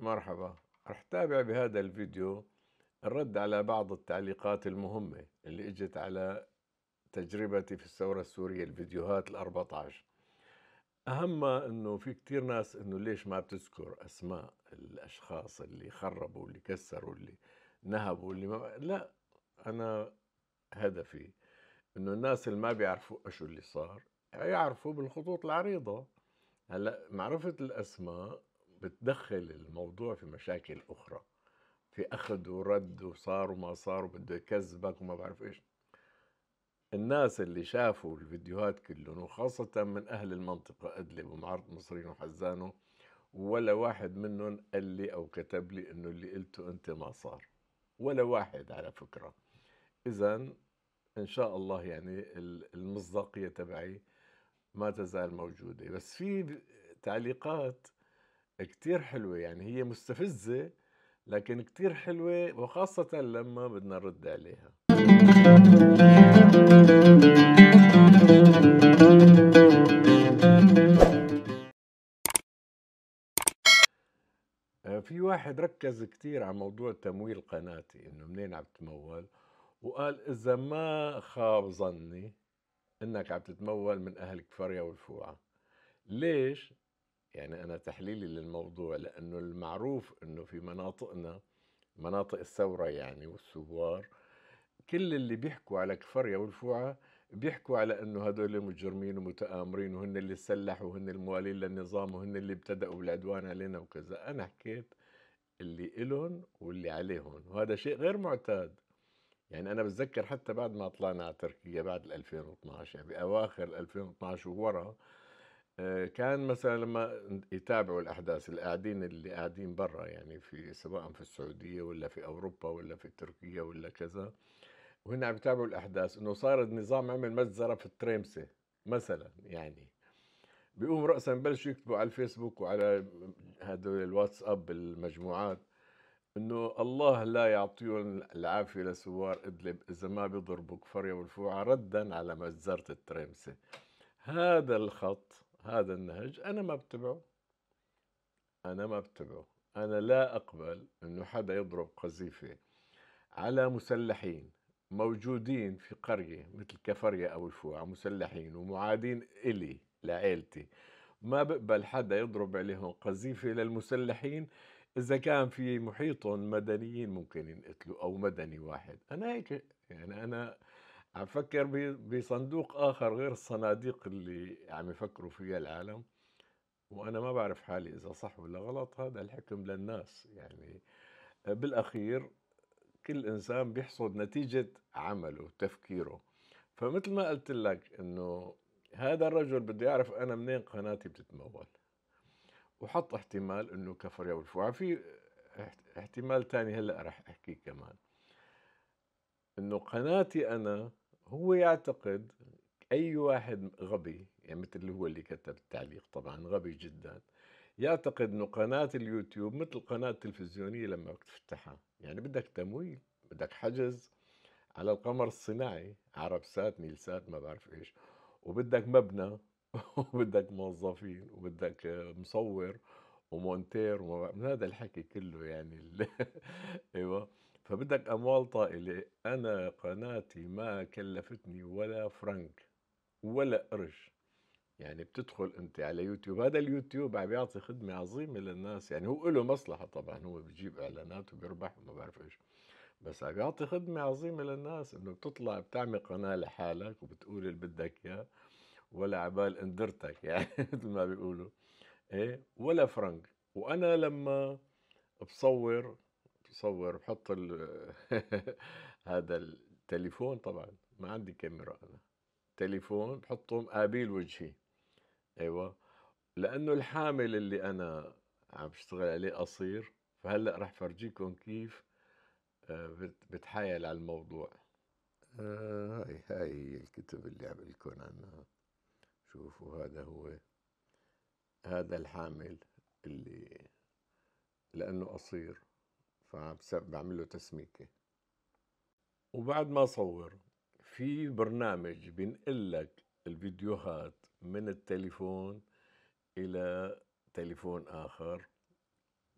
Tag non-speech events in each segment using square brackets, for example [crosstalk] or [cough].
مرحبا رح تابع بهذا الفيديو الرد على بعض التعليقات المهمة اللي اجت على تجربتي في الثورة السورية الفيديوهات ال 14 أهمها أنه في كتير ناس أنه ليش ما بتذكر أسماء الأشخاص اللي خربوا اللي كسروا اللي نهبوا اللي ما لا أنا هدفي أنه الناس اللي ما بيعرفوا أشو اللي صار يعرفوا بالخطوط العريضة هلا معرفة الأسماء بتدخل الموضوع في مشاكل اخرى في اخذ ورد وصار وما صار وبده يكذبك وما بعرف ايش الناس اللي شافوا الفيديوهات كلهم وخاصة من أهل المنطقة أدلب ومعارض مصرين وحزانه ولا واحد منهم قال لي أو كتب لي إنه اللي قلته أنت ما صار ولا واحد على فكرة إذا إن شاء الله يعني المصداقية تبعي ما تزال موجودة بس في تعليقات كتير حلوة يعني هي مستفزة لكن كتير حلوة وخاصة لما بدنا نرد عليها آه، في واحد ركز كتير على موضوع تمويل قناتي انه منين عم تتمول وقال اذا ما خاب ظني انك عم تتمول من اهل كفريا والفوعه ليش يعني أنا تحليلي للموضوع لأنه المعروف أنه في مناطقنا مناطق الثورة يعني والثوار كل اللي بيحكوا على كفريا والفوعة بيحكوا على انه هدول مجرمين ومتآمرين وهن اللي سلحوا وهن الموالين للنظام وهن اللي ابتدأوا بالعدوان علينا وكذا انا حكيت اللي إلهم واللي عليهم وهذا شيء غير معتاد يعني انا بتذكر حتى بعد ما طلعنا على تركيا بعد 2012 يعني باواخر 2012 وورا آه، كان مثلا لما يتابعوا الاحداث القاعدين اللي قاعدين برا يعني في سواء في السعوديه ولا في اوروبا ولا في تركيا ولا كذا وهن عم يتابعوا الاحداث انه صار النظام عمل مجزره في التريمسه مثلا يعني بيقوم راسا بلش يكتبوا على الفيسبوك وعلى هدول الواتساب المجموعات انه الله لا يعطيهم العافيه لسوار ادلب اذا ما بيضربوا كفريا والفوعه ردا على مجزره التريمسه هذا الخط هذا النهج أنا ما بتبعه أنا ما بتبعه أنا لا أقبل أنه حدا يضرب قذيفة على مسلحين موجودين في قرية مثل كفرية أو الفوعة مسلحين ومعادين إلي لعائلتي ما بقبل حدا يضرب عليهم قذيفة للمسلحين إذا كان في محيطهم مدنيين ممكن ينقتلوا أو مدني واحد أنا هيك يعني أنا عم فكر بصندوق اخر غير الصناديق اللي عم يفكروا فيها العالم وانا ما بعرف حالي اذا صح ولا غلط هذا الحكم للناس يعني آه، بالاخير كل انسان بيحصد نتيجه عمله تفكيره فمثل ما قلت لك انه هذا الرجل بده يعرف انا منين قناتي بتتمول وحط احتمال انه كفر يا الفوعة في احتمال ثاني هلا رح احكيه كمان انه قناتي انا هو يعتقد اي واحد غبي يعني مثل اللي هو اللي كتب التعليق طبعا غبي جدا يعتقد انه قناه اليوتيوب مثل قناه تلفزيونيه لما تفتحها يعني بدك تمويل بدك حجز على القمر الصناعي عرب سات نيل سات ما بعرف ايش وبدك مبنى [laughs] وبدك موظفين وبدك مصور ومونتير وما... هذا الحكي كله يعني [laughs] ايوه فبدك أموال طائلة أنا قناتي ما كلفتني ولا فرنك ولا قرش يعني بتدخل انت على يوتيوب هذا اليوتيوب عم بيعطي خدمه عظيمه للناس يعني هو له مصلحه طبعا هو بيجيب اعلانات وبيربح وما بعرف ايش بس عم بيعطي خدمه عظيمه للناس انه بتطلع بتعمل قناه لحالك وبتقول اللي بدك اياه ولا عبال اندرتك [laughs] يعني مثل ما بيقولوا ايه ولا فرنك وانا لما بصور بصور بحط ال... [laughs] هذا التليفون طبعا ما عندي كاميرا انا تليفون بحطهم قابيل وجهي ايوه لانه الحامل اللي انا عم بشتغل عليه قصير فهلا رح فرجيكم كيف آه، بتحايل على الموضوع آه هاي هاي الكتب اللي عم لكم عنها شوفوا هذا هو هذا الحامل اللي لانه قصير فبعمل له تسميكه وبعد ما صور في برنامج بينقل لك الفيديوهات من التليفون الى تليفون اخر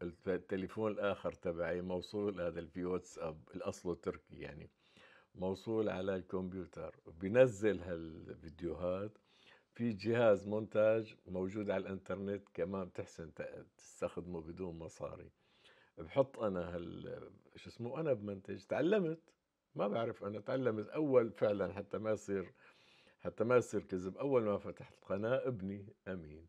التليفون الاخر تبعي موصول هذا في واتساب الاصله تركي يعني موصول على الكمبيوتر بنزل هالفيديوهات في جهاز مونتاج موجود على الانترنت كمان بتحسن تستخدمه بدون مصاري بحط انا هال شو اسمه انا بمنتج تعلمت ما بعرف انا تعلمت اول فعلا حتى ما يصير حتى ما يصير كذب اول ما فتحت القناه ابني امين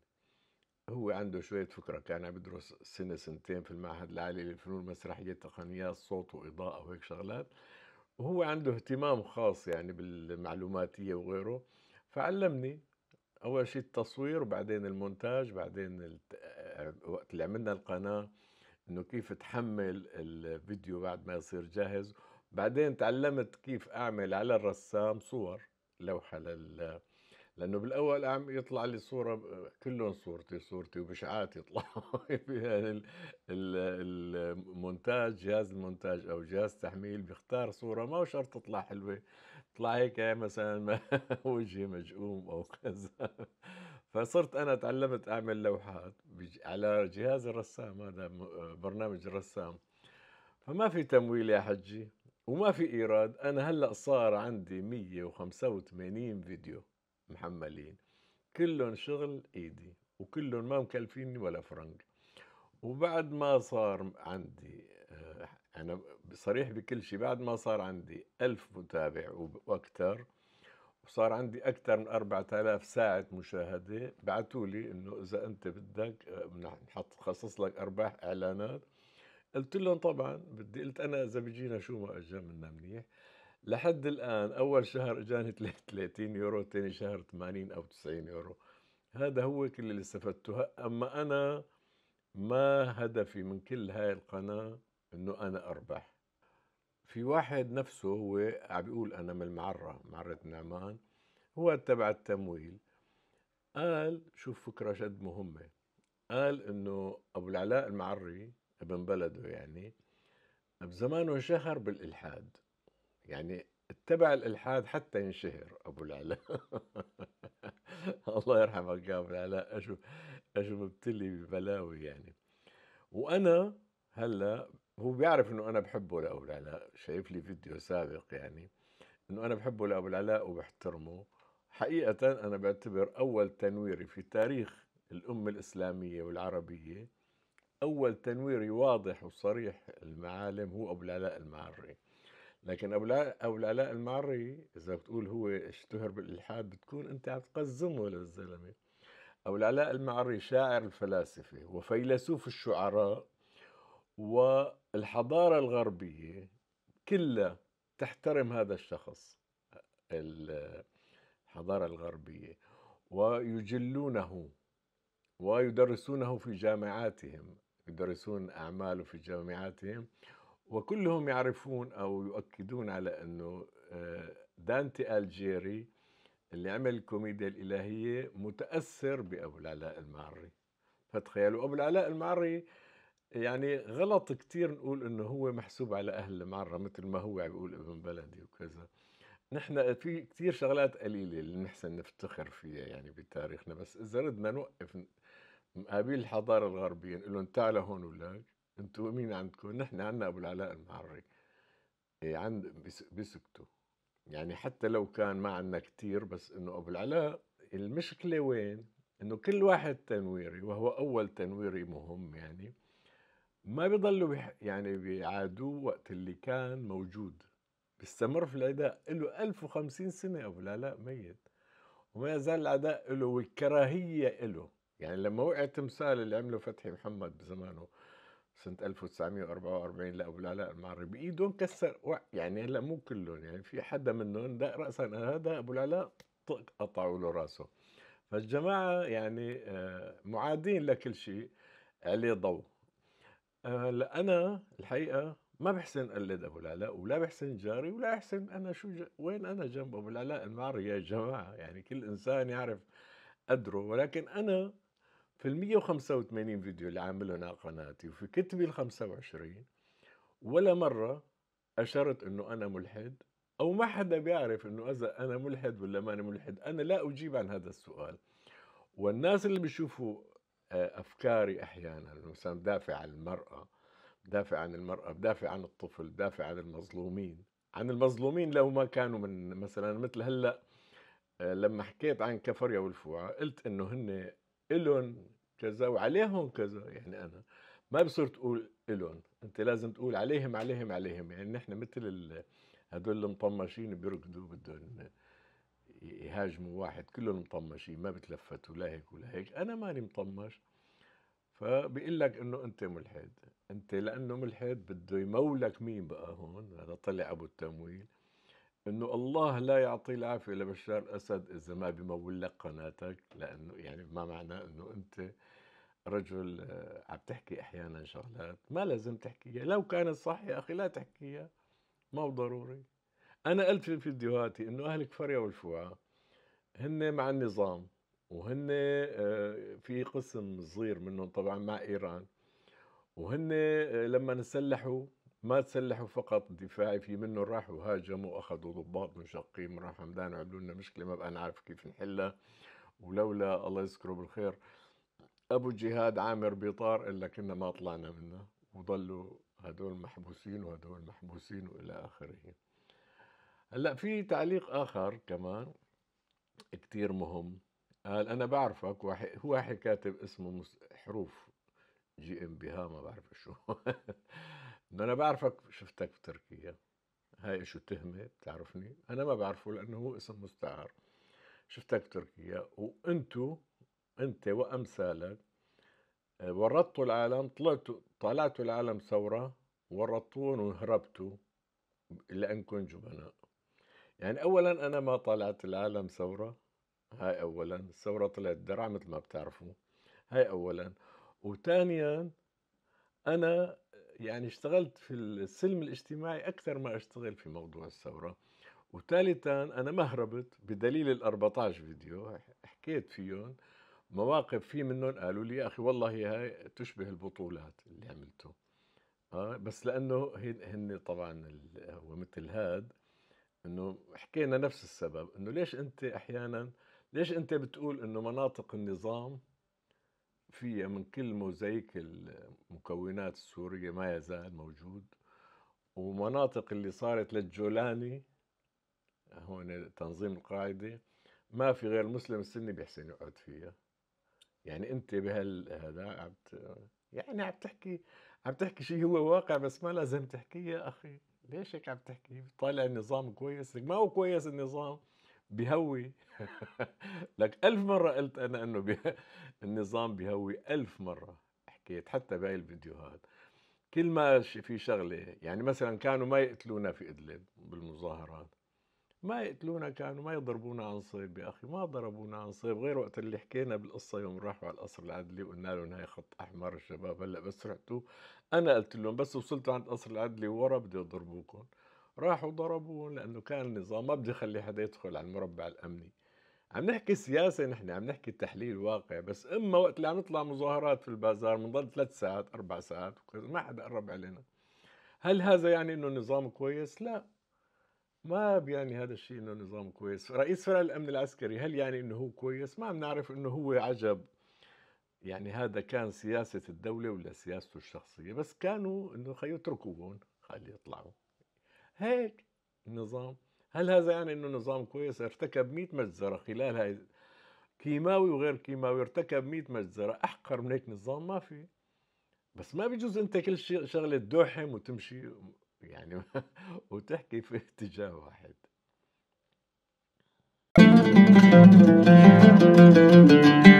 هو عنده شويه فكره كان عم يدرس سنه سنتين في المعهد العالي للفنون المسرحيه تقنيات صوت واضاءه وهيك شغلات وهو عنده اهتمام خاص يعني بالمعلوماتيه وغيره فعلمني اول شيء التصوير وبعدين المونتاج بعدين وقت اللي عملنا القناه انه كيف تحمل الفيديو بعد ما يصير جاهز بعدين تعلمت كيف اعمل على الرسام صور لوحه لل لانه بالاول عم يطلع لي صوره كلهم صورتي صورتي وبشعات يطلعوا في [laughs] يعني المونتاج جهاز المونتاج او جهاز تحميل بيختار صوره ما شرط تطلع حلوه تطلع هيك مثلا [laughs] وجهي مجقوم او كذا فصرت انا تعلمت اعمل لوحات على جهاز الرسام هذا برنامج الرسام فما في تمويل يا حجي وما في ايراد انا هلا صار عندي 185 فيديو محملين كلهم شغل ايدي وكلهم ما مكلفيني ولا فرنك وبعد ما صار عندي آه، انا صريح بكل شيء بعد ما صار عندي ألف متابع واكثر وصار عندي أكثر من 4000 ساعة مشاهدة بعثوا لي إنه إذا أنت بدك آه، نحط خصص لك أرباح إعلانات قلت لهم طبعا بدي قلت أنا إذا بيجينا شو ما اجى منا منيح لحد الآن أول شهر إجاني 30 [laughs] يورو ثاني شهر 80 أو 90 يورو هذا هو كل اللي استفدته أما أنا ما هدفي من كل هاي القناة إنه أنا أربح في واحد نفسه هو عم بيقول انا من المعره معره نعمان هو تبع التمويل قال شوف فكره جد مهمه قال انه ابو العلاء المعري ابن بلده يعني بزمانه شهر بالالحاد يعني اتبع الالحاد حتى ينشهر ابو العلاء [laughs] الله يرحمك يا ابو العلاء اشو اشو مبتلي ببلاوي يعني وانا هلا هو بيعرف انه انا بحبه لابو العلاء شايف لي فيديو سابق يعني انه انا بحبه لابو العلاء وبحترمه حقيقة انا بعتبر اول تنويري في تاريخ الامة الاسلامية والعربية اول تنويري واضح وصريح المعالم هو ابو العلاء المعري لكن ابو العلاء ابو العلاء المعري اذا بتقول هو اشتهر بالالحاد بتكون انت عم تقزمه للزلمه ابو العلاء المعري شاعر الفلاسفه وفيلسوف الشعراء والحضارة الغربية كلها تحترم هذا الشخص الحضارة الغربية ويجلونه ويدرسونه في جامعاتهم يدرسون أعماله في جامعاتهم وكلهم يعرفون أو يؤكدون على أنه آه، دانتي ألجيري اللي عمل الكوميديا الإلهية متأثر بأبو العلاء المعري فتخيلوا أبو العلاء المعري يعني غلط كتير نقول انه هو محسوب على اهل المعره مثل ما هو عم بيقول ابن بلدي وكذا نحن في كتير شغلات قليله اللي نحسن نفتخر فيها يعني بتاريخنا بس اذا ردنا نوقف مقابل الحضاره الغربيه نقول لهم تعالوا هون ولاك انتوا مين عندكم؟ نحن عندنا ابو العلاء المعري إيه، عند بيسكتوا يعني حتى لو كان ما عندنا كتير بس انه ابو العلاء المشكله وين؟ انه كل واحد تنويري وهو اول تنويري مهم يعني ما بيضلوا بيح... يعني بيعادوه وقت اللي كان موجود بيستمر في العداء له 1050 سنة أبو لا ميت وما يزال العداء له والكراهية له يعني لما وقع تمثال اللي عمله فتحي محمد بزمانه سنة 1944 لأبو العلاء المعري بإيده انكسر يعني هلا مو كلهم يعني في حدا منهم دق رأسا هذا أبو طق قطعوا له راسه فالجماعة يعني آه، معادين لكل شيء عليه ضوء هلا آه، انا الحقيقه ما بحسن اقلد ابو العلاء ولا بحسن جاري ولا احسن انا شو ج... وين انا جنب ابو العلاء المعري يا جماعه يعني كل انسان يعرف قدره ولكن انا في ال 185 فيديو اللي عاملهم على قناتي وفي كتبي ال 25 ولا مره اشرت انه انا ملحد او ما حدا بيعرف انه اذا انا ملحد ولا ماني ملحد انا لا اجيب عن هذا السؤال والناس اللي بيشوفوا افكاري احيانا مثلا دافع عن المراه دافع عن المراه دافع عن الطفل دافع عن المظلومين عن المظلومين لو ما كانوا من مثلا مثل هلا آه، لما حكيت عن كفريا والفوعة قلت انه هن الن كذا وعليهم كذا يعني انا ما بصير تقول الن انت لازم تقول عليهم عليهم عليهم يعني نحن مثل هدول المطمشين بيركضوا بدهم يهاجموا واحد كلهم مطمشين ما بتلفتوا لا هيك ولا هيك انا ماني مطمش فبيقول لك انه انت ملحد انت لانه ملحد بده يمولك مين بقى هون هذا طلع ابو التمويل انه الله لا يعطي العافيه لبشار الاسد اذا ما بيمول لك قناتك لانه يعني ما معنى انه انت رجل آه، عم تحكي احيانا شغلات ما لازم تحكيها لو كانت صح يا اخي لا تحكيها ما هو ضروري انا قلت في فيديوهاتي انه اهل كفريا والفوعة هن مع النظام وهن آه، في قسم صغير منهم طبعا مع ايران وهن آه، لما نسلحوا ما تسلحوا فقط دفاعي في منهم راحوا هاجموا اخذوا ضباط منشقين راح حمدان وعملوا لنا مشكله ما بقى نعرف كيف نحلها ولولا الله يذكره بالخير ابو الجهاد عامر بيطار الا كنا ما طلعنا منها وظلوا هدول محبوسين وهدول محبوسين والى اخره هلا في تعليق اخر كمان كتير مهم قال انا بعرفك واحد هو واحد كاتب اسمه حروف جي ام بي ها ما بعرف شو [laughs] انا بعرفك شفتك بتركيا هاي شو تهمه بتعرفني انا ما بعرفه لانه هو اسم مستعار شفتك بتركيا وانتو انت وامثالك آه، ورطتوا العالم طلعتوا طلعتوا العالم ثوره ورطتوا وهربتوا لانكم جبناء يعني أولا أنا ما طلعت العالم ثورة هاي أولا الثورة طلعت درع مثل ما بتعرفوا هاي أولا وثانيا أنا يعني اشتغلت في السلم الاجتماعي أكثر ما أشتغل في موضوع الثورة وثالثا أنا ما هربت بدليل ال 14 فيديو حكيت فيهم مواقف في منهم قالوا لي يا أخي والله هاي تشبه البطولات اللي عملته آه بس لأنه هن طبعا هو مثل هاد انه حكينا نفس السبب انه ليش انت احيانا ليش انت بتقول انه مناطق النظام فيها من كل موزايك المكونات السوريه ما يزال موجود ومناطق اللي صارت للجولاني هون تنظيم القاعده ما في غير مسلم السني بيحسن يقعد فيها يعني انت هذا عم يعني عم تحكي عم تحكي شيء هو واقع بس ما لازم تحكيه يا اخي ليش هيك عم تحكي؟ طالع النظام كويس، ما هو كويس النظام بيهوي [laughs] لك ألف مرة قلت أنا أنه بي... [laughs] النظام بيهوي ألف مرة حكيت حتى بهاي الفيديوهات كل ما في شغلة يعني مثلا كانوا ما يقتلونا في إدلب بالمظاهرات ما يقتلونا كانوا ما يضربونا عن صيب يا اخي ما ضربونا عن صيب غير وقت اللي حكينا بالقصه يوم راحوا على القصر العدلي وقلنا لهم هاي خط احمر الشباب هلا بس رحتوا انا قلت لهم بس وصلتوا عند القصر العدلي ورا بدي يضربوكم راحوا ضربوهم لانه كان النظام ما بده يخلي حدا يدخل على المربع الامني عم نحكي سياسة نحن عم نحكي تحليل واقع بس اما وقت اللي عم نطلع مظاهرات في البازار بنضل ثلاث ساعات اربع ساعات وكذا ما حدا قرب علينا هل هذا يعني انه النظام كويس؟ لا ما بيعني هذا الشيء انه نظام كويس رئيس فرع الامن العسكري هل يعني انه هو كويس ما بنعرف انه هو عجب يعني هذا كان سياسة الدولة ولا سياسته الشخصية بس كانوا انه خليه هون خليه يطلعوا هيك النظام هل هذا يعني انه نظام كويس ارتكب 100 مجزرة خلال هاي كيماوي وغير كيماوي ارتكب 100 مجزرة احقر من هيك نظام ما في بس ما بيجوز انت كل شيء شغله تدوحم وتمشي يعني [laughs] وتحكي في اتجاه واحد